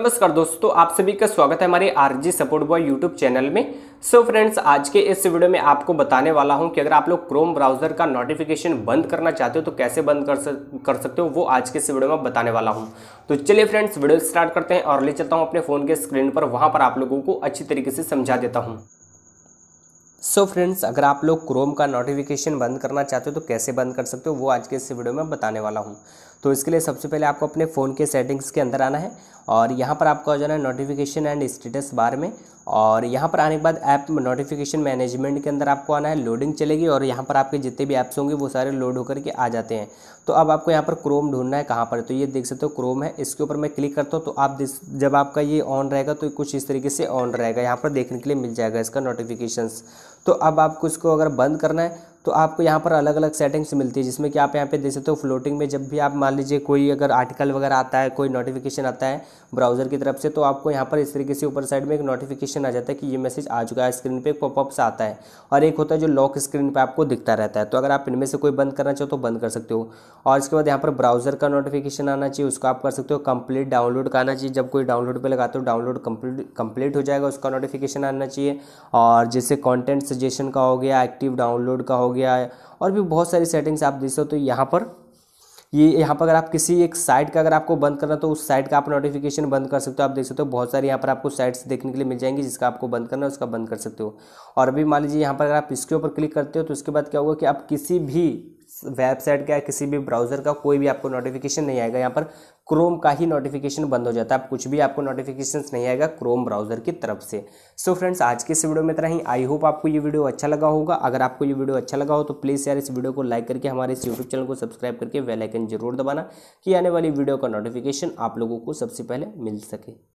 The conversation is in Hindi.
नमस्कार दोस्तों आप सभी का स्वागत है हमारे RG support boy YouTube channel में सो so फ्रेंड्स आज के इस वीडियो में आपको बताने वाला हूं कि अगर आप लोग क्रोम ब्राउजर का नोटिफिकेशन बंद करना चाहते हो तो कैसे बंद कर सक, कर सकते हो वो आज के इस वीडियो में बताने वाला हूं तो चलिए फ्रेंड्स वीडियो स्टार्ट करते हैं और ले चलता हूँ अपने फ़ोन के स्क्रीन पर वहाँ पर आप लोगों को अच्छी तरीके से समझा देता हूँ सो so फ्रेंड्स अगर आप लोग क्रोम का नोटिफिकेशन बंद करना चाहते हो तो कैसे बंद कर सकते हो वो आज के इस वीडियो में बताने वाला हूँ तो इसके लिए सबसे पहले आपको अपने फ़ोन के सेटिंग्स के अंदर आना है और यहाँ पर आपको आ जाना है नोटिफिकेशन एंड स्टेटस बार में और यहाँ पर आने के बाद ऐप नोटिफिकेशन मैनेजमेंट के अंदर आपको आना है लोडिंग चलेगी और यहाँ पर आपके जितने भी ऐप्स होंगे वो सारे लोड होकर के आ जाते हैं तो अब आपको यहाँ पर क्रोम ढूंढना है कहाँ पर तो ये देख सकते हो क्रोम है इसके ऊपर मैं क्लिक करता हूँ तो आप जब आपका ये ऑन रहेगा तो कुछ इस तरीके से ऑन रहेगा यहाँ पर देखने के लिए मिल जाएगा इसका नोटिफिकेशन तो अब आपको इसको अगर बंद करना है तो आपको यहाँ पर अलग अलग सेटिंग्स मिलती है जिसमें कि आप यहाँ पे दे सकते हो फ्लोटिंग में जब भी आप मान लीजिए कोई अगर आर्टिकल वगैरह आता है कोई नोटिफिकेशन आता है ब्राउज़र की तरफ से तो आपको यहाँ पर इस तरीके से ऊपर साइड में एक नोटिफिकेशन आ जाता है कि ये मैसेज आ चुका है स्क्रीन पर पॉपअप से आता है और एक होता है जो लॉक स्क्रीन पर आपको दिखता रहता है तो अगर आप इनमें से कोई बंद करना चाहो तो बंद कर सकते हो और इसके बाद यहाँ पर ब्राउज़र का नोटिफिकेशन आना चाहिए उसको आप कर सकते हो कंप्लीट डाउनलोड का आना चाहिए जब कोई डाउनलोड पर लगाते हो डाउनलोड कंप्लीट कंप्लीट हो जाएगा उसका नोटिफिकेशन आना चाहिए और जैसे कॉन्टेंट सजेशन का हो गया एक्टिव डाउनलोड का हो गया गया है और भी बहुत सारी सेटिंग्स आप देख सकते हो तो यहाँ पर ये यहाँ पर अगर आप किसी एक साइट का अगर आपको बंद करना तो उस साइट का आप नोटिफिकेशन बंद कर सकते हो आप देख सकते हो बहुत सारी यहाँ पर आपको साइट्स देखने के लिए मिल जाएंगी जिसका आपको बंद करना है उसका बंद कर सकते हो और अभी मान लीजिए यहाँ पर अगर आप इसके ऊपर क्लिक करते हो तो उसके बाद क्या होगा कि आप किसी भी वेबसाइट का किसी भी ब्राउज़र का कोई भी आपको नोटिफिकेशन नहीं आएगा यहाँ पर क्रोम का ही नोटिफिकेशन बंद हो जाता है आप कुछ भी आपको नोटिफिकेशन नहीं आएगा क्रोम ब्राउज़र की तरफ से सो so फ्रेंड्स आज के इस वीडियो में इतना ही आई होप आपको ये वीडियो अच्छा लगा होगा अगर आपको ये वीडियो अच्छा लगा हो तो प्लीज़ यार इस वीडियो को लाइक करके हमारे इस यूट्यूब चैनल को सब्सक्राइब करके वेलाइकन जरूर दबाना कि आने वाली वीडियो का नोटिफिकेशन आप लोगों को सबसे पहले मिल सके